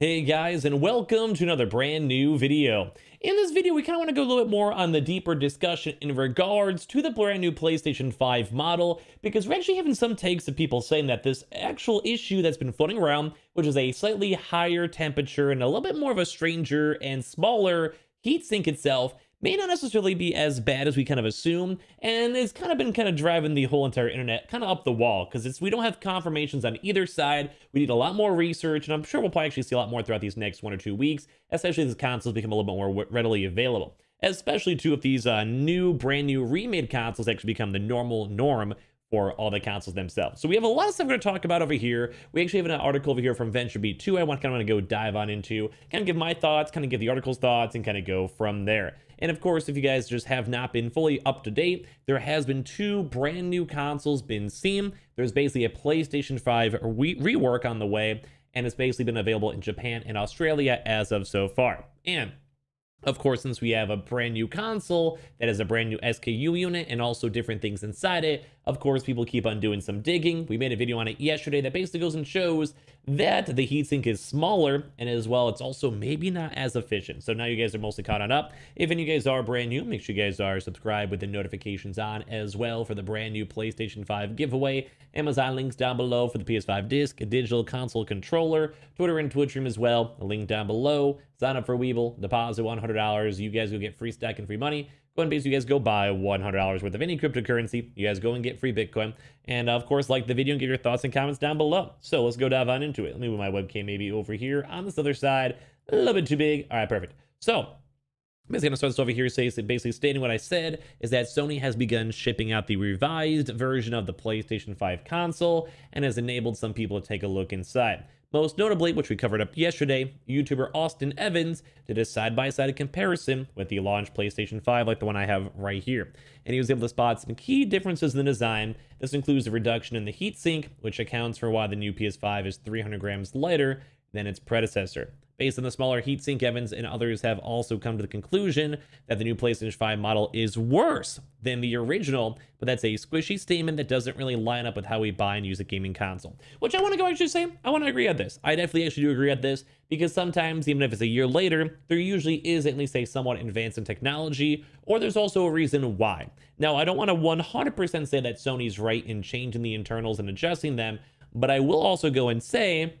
Hey guys, and welcome to another brand new video. In this video, we kind of want to go a little bit more on the deeper discussion in regards to the brand new PlayStation 5 model, because we're actually having some takes of people saying that this actual issue that's been floating around, which is a slightly higher temperature and a little bit more of a stranger and smaller heatsink itself, may not necessarily be as bad as we kind of assume, and it's kind of been kind of driving the whole entire internet kind of up the wall because it's we don't have confirmations on either side. We need a lot more research, and I'm sure we'll probably actually see a lot more throughout these next one or two weeks, especially as consoles become a little bit more readily available. Especially too if these uh, new, brand new remade consoles actually become the normal norm for all the consoles themselves. So we have a lot of stuff we're going to talk about over here. We actually have an article over here from VentureBeat 2 I want kind of want to go dive on into, kind of give my thoughts, kind of give the article's thoughts, and kind of go from there. And of course, if you guys just have not been fully up to date, there has been two brand new consoles been seen. There's basically a PlayStation 5 re rework on the way, and it's basically been available in Japan and Australia as of so far. And of course, since we have a brand new console that has a brand new SKU unit and also different things inside it, of course, people keep on doing some digging. We made a video on it yesterday that basically goes and shows that the heatsink is smaller and as well it's also maybe not as efficient so now you guys are mostly caught on up if any of you guys are brand new make sure you guys are subscribed with the notifications on as well for the brand new playstation 5 giveaway amazon links down below for the ps5 disc a digital console controller twitter and twitch stream as well a link down below sign up for weeble deposit $100 you guys will get free stack and free money Coin base, you guys go buy $100 worth of any cryptocurrency. You guys go and get free Bitcoin. And of course, like the video and give your thoughts and comments down below. So let's go dive on into it. Let me move my webcam maybe over here on this other side. A little bit too big. All right, perfect. So I'm basically going to start this over here. Say, basically stating what I said is that Sony has begun shipping out the revised version of the PlayStation 5 console and has enabled some people to take a look inside. Most notably, which we covered up yesterday, YouTuber Austin Evans did a side-by-side comparison with the launch PlayStation 5 like the one I have right here. And he was able to spot some key differences in the design. This includes a reduction in the heatsink, which accounts for why the new PS5 is 300 grams lighter than its predecessor. Based on the smaller heatsink, Evans and others have also come to the conclusion that the new PlayStation 5 model is worse than the original, but that's a squishy statement that doesn't really line up with how we buy and use a gaming console. Which I want to go actually say, I want to agree on this. I definitely actually do agree on this because sometimes, even if it's a year later, there usually is at least a somewhat advance in technology, or there's also a reason why. Now, I don't want to 100% say that Sony's right in changing the internals and adjusting them, but I will also go and say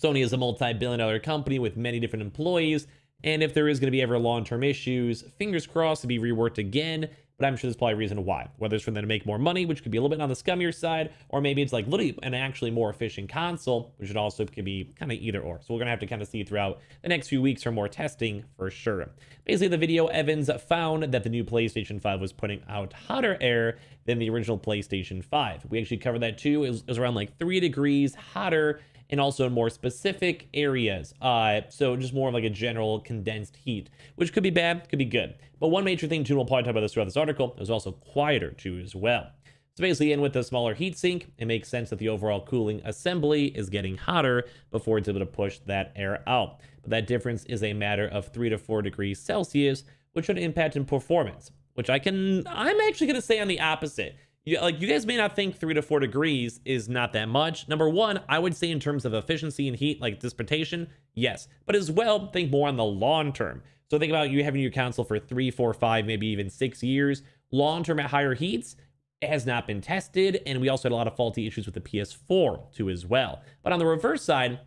Sony is a multi-billion dollar company with many different employees, and if there is going to be ever long-term issues, fingers crossed to be reworked again, but I'm sure there's probably a reason why. Whether it's for them to make more money, which could be a little bit on the scummier side, or maybe it's like literally an actually more efficient console, which it also could be kind of either or. So we're gonna have to kind of see throughout the next few weeks for more testing for sure. Basically, the video Evans found that the new PlayStation 5 was putting out hotter air than the original PlayStation 5. We actually covered that too. It was, it was around like three degrees hotter and also in more specific areas. Uh, so just more of like a general condensed heat, which could be bad, could be good. But one major thing, too, we will probably talk about this throughout this article, is also quieter too as well. So basically, and with the smaller heat sink, it makes sense that the overall cooling assembly is getting hotter before it's able to push that air out. But that difference is a matter of 3 to 4 degrees Celsius, which should impact in performance, which I can, I'm actually going to say on the opposite you, like you guys may not think three to four degrees is not that much. Number one, I would say in terms of efficiency and heat, like dissipation, yes. But as well, think more on the long term. So think about you having your console for three, four, five, maybe even six years. Long term at higher heats, it has not been tested, and we also had a lot of faulty issues with the PS4 too as well. But on the reverse side,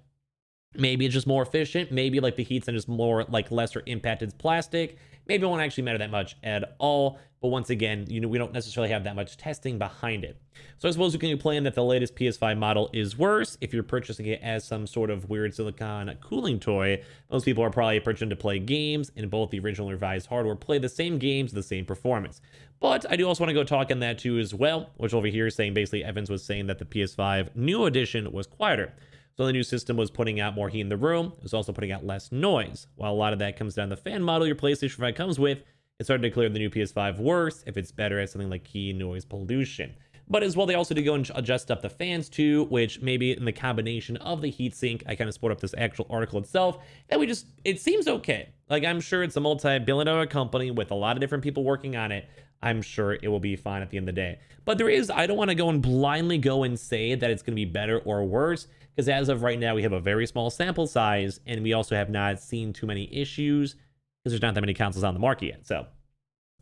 Maybe it's just more efficient. Maybe like the heat's and just more like lesser impacted plastic. Maybe it won't actually matter that much at all. But once again, you know, we don't necessarily have that much testing behind it. So I suppose you can claim that the latest PS5 model is worse if you're purchasing it as some sort of weird silicon cooling toy. Most people are probably purchasing to play games, and both the original and revised hardware play the same games, the same performance. But I do also want to go talk on that too as well, which over here saying basically Evans was saying that the PS5 new edition was quieter. So the new system was putting out more heat in the room. It was also putting out less noise. While a lot of that comes down to the fan model your PlayStation 5 comes with, it's hard to declare the new PS5 worse if it's better at something like key noise pollution. But as well, they also did go and adjust up the fans too, which maybe in the combination of the heatsink, I kind of split up this actual article itself, and we just, it seems okay. Like I'm sure it's a multi-billion dollar company with a lot of different people working on it. I'm sure it will be fine at the end of the day. But there is, I don't want to go and blindly go and say that it's going to be better or worse because as of right now, we have a very small sample size, and we also have not seen too many issues because there's not that many consoles on the market yet. So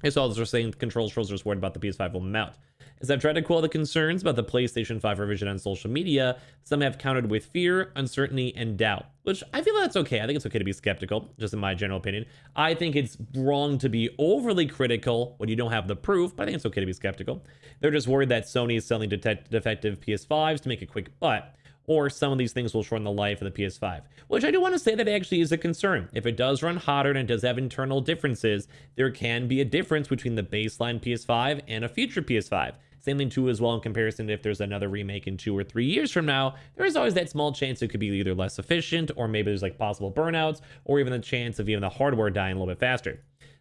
here's all those are saying control trolls are just worried about the PS5 will mount. As I've tried to quell the concerns about the PlayStation 5 revision on social media, some have countered with fear, uncertainty, and doubt, which I feel that's okay. I think it's okay to be skeptical, just in my general opinion. I think it's wrong to be overly critical when you don't have the proof, but I think it's okay to be skeptical. They're just worried that Sony is selling defective PS5s to make a quick butt or some of these things will shorten the life of the PS5, which I do want to say that actually is a concern. If it does run hotter and it does have internal differences, there can be a difference between the baseline PS5 and a future PS5. Same thing too as well in comparison if there's another remake in two or three years from now, there is always that small chance it could be either less efficient or maybe there's like possible burnouts or even the chance of even the hardware dying a little bit faster.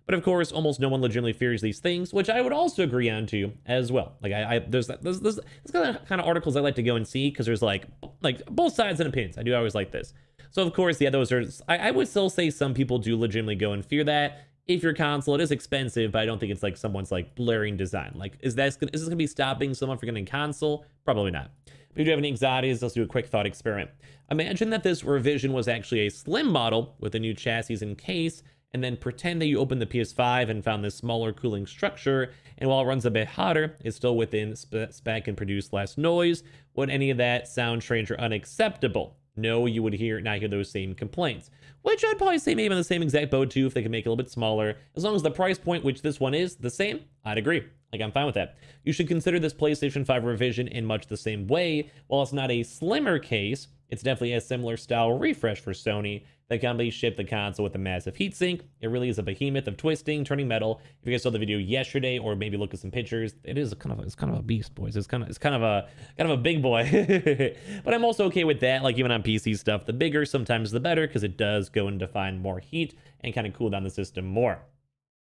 But of course, almost no one legitimately fears these things, which I would also agree on to as well. Like I, I there's that there's, there's, kind of kind of articles I like to go and see because there's like like both sides and opinions. I do always like this. So of course, yeah, those are I, I would still say some people do legitimately go and fear that if your console it is expensive but i don't think it's like someone's like blaring design like is that is this gonna be stopping someone from getting a console probably not but if you have any anxieties let's do a quick thought experiment imagine that this revision was actually a slim model with a new chassis and case and then pretend that you opened the PS5 and found this smaller cooling structure, and while it runs a bit hotter, it's still within spec and produce less noise. Would any of that sound strange or unacceptable? No, you would hear not hear those same complaints. Which I'd probably say maybe on the same exact boat too if they could make it a little bit smaller. As long as the price point, which this one is, the same, I'd agree. Like, I'm fine with that. You should consider this PlayStation 5 revision in much the same way. While it's not a slimmer case, it's definitely a similar style refresh for Sony. The company shipped the console with a massive heatsink. It really is a behemoth of twisting, turning metal. If you guys saw the video yesterday, or maybe look at some pictures, it is kind of a, it's kind of a beast, boys. It's kind of it's kind of a kind of a big boy. but I'm also okay with that. Like even on PC stuff, the bigger sometimes the better because it does go and define more heat and kind of cool down the system more.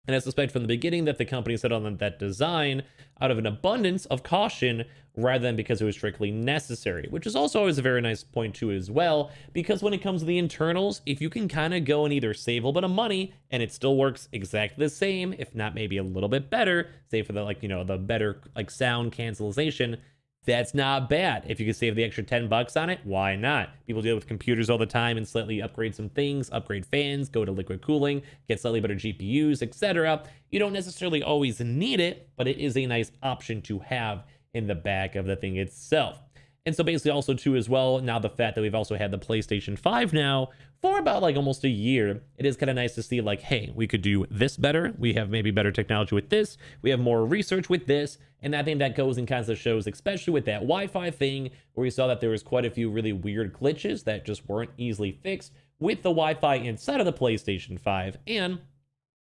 And I suspect from the beginning that the company set on that design out of an abundance of caution rather than because it was strictly necessary, which is also always a very nice point too as well, because when it comes to the internals, if you can kind of go and either save a little bit of money and it still works exactly the same, if not maybe a little bit better, say for the like, you know, the better like sound cancellation, that's not bad. If you can save the extra 10 bucks on it, why not? People deal with computers all the time and slightly upgrade some things, upgrade fans, go to liquid cooling, get slightly better GPUs, etc. You don't necessarily always need it, but it is a nice option to have in the back of the thing itself. And so basically also too as well, now the fact that we've also had the PlayStation 5 now for about like almost a year, it is kind of nice to see like, hey, we could do this better. We have maybe better technology with this. We have more research with this. And I think that goes and kinds of shows, especially with that Wi-Fi thing, where we saw that there was quite a few really weird glitches that just weren't easily fixed with the Wi-Fi inside of the PlayStation 5. And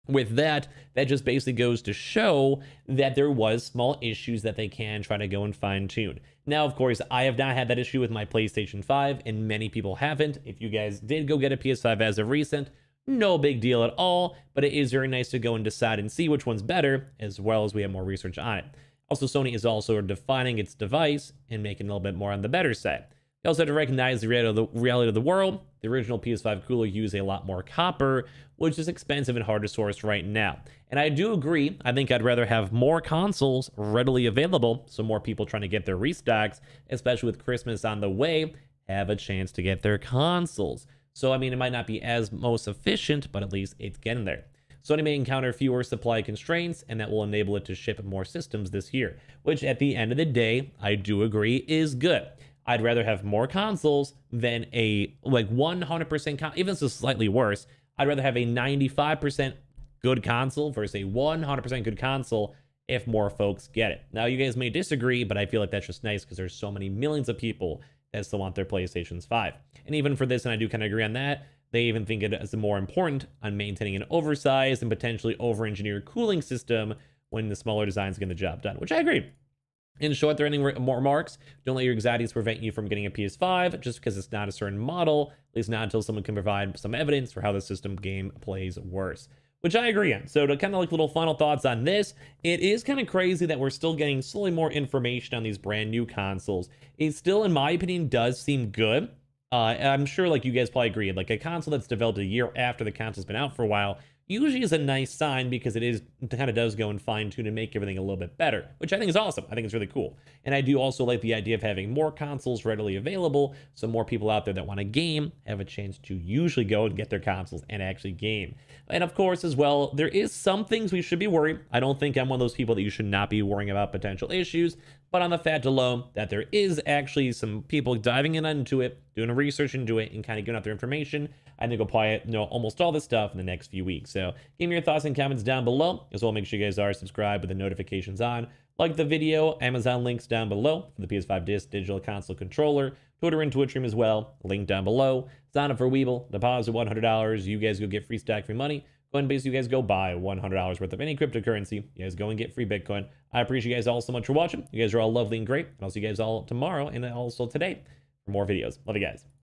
with that, that just basically goes to show that there was small issues that they can try to go and fine tune. Now, of course, I have not had that issue with my PlayStation 5 and many people haven't. If you guys did go get a PS5 as of recent, no big deal at all, but it is very nice to go and decide and see which one's better as well as we have more research on it. Also, Sony is also defining its device and making a little bit more on the better side. You also had to recognize the reality, the reality of the world. The original PS5 cooler used a lot more copper, which is expensive and hard to source right now. And I do agree, I think I'd rather have more consoles readily available so more people trying to get their restocks, especially with Christmas on the way, have a chance to get their consoles. So, I mean, it might not be as most efficient, but at least it's getting there. Sony may encounter fewer supply constraints, and that will enable it to ship more systems this year, which at the end of the day, I do agree is good. I'd rather have more consoles than a like 100% con- even it's slightly worse. I'd rather have a 95% good console versus a 100% good console if more folks get it. Now you guys may disagree, but I feel like that's just nice because there's so many millions of people that still want their PlayStations 5. And even for this, and I do kind of agree on that, they even think it is more important on maintaining an oversized and potentially over-engineered cooling system when the smaller designs get the job done, which I agree. In short, there are any more remarks. Don't let your anxieties prevent you from getting a PS5 just because it's not a certain model, at least not until someone can provide some evidence for how the system game plays worse which I agree on. So to kind of like little final thoughts on this, it is kind of crazy that we're still getting slowly more information on these brand new consoles. It still, in my opinion, does seem good. Uh, I'm sure like you guys probably agree, like a console that's developed a year after the console's been out for a while usually is a nice sign because it is it kind of does go and fine tune and make everything a little bit better, which I think is awesome. I think it's really cool. And I do also like the idea of having more consoles readily available, so more people out there that want to game have a chance to usually go and get their consoles and actually game. And of course, as well, there is some things we should be worried. I don't think I'm one of those people that you should not be worrying about potential issues, but on the fact alone that there is actually some people diving in into it doing research into it and kind of giving out their information. I think apply it, you know, almost all this stuff in the next few weeks. So give me your thoughts and comments down below. As well, make sure you guys are subscribed with the notifications on. Like the video, Amazon links down below for the PS5 disc, digital console controller, Twitter and Twitch stream as well, link down below. Sign up for Weeble, deposit $100, you guys go get free stack free money. Coinbase, you guys go buy $100 worth of any cryptocurrency. You guys go and get free Bitcoin. I appreciate you guys all so much for watching. You guys are all lovely and great. And I'll see you guys all tomorrow and also today for more videos. Love you guys.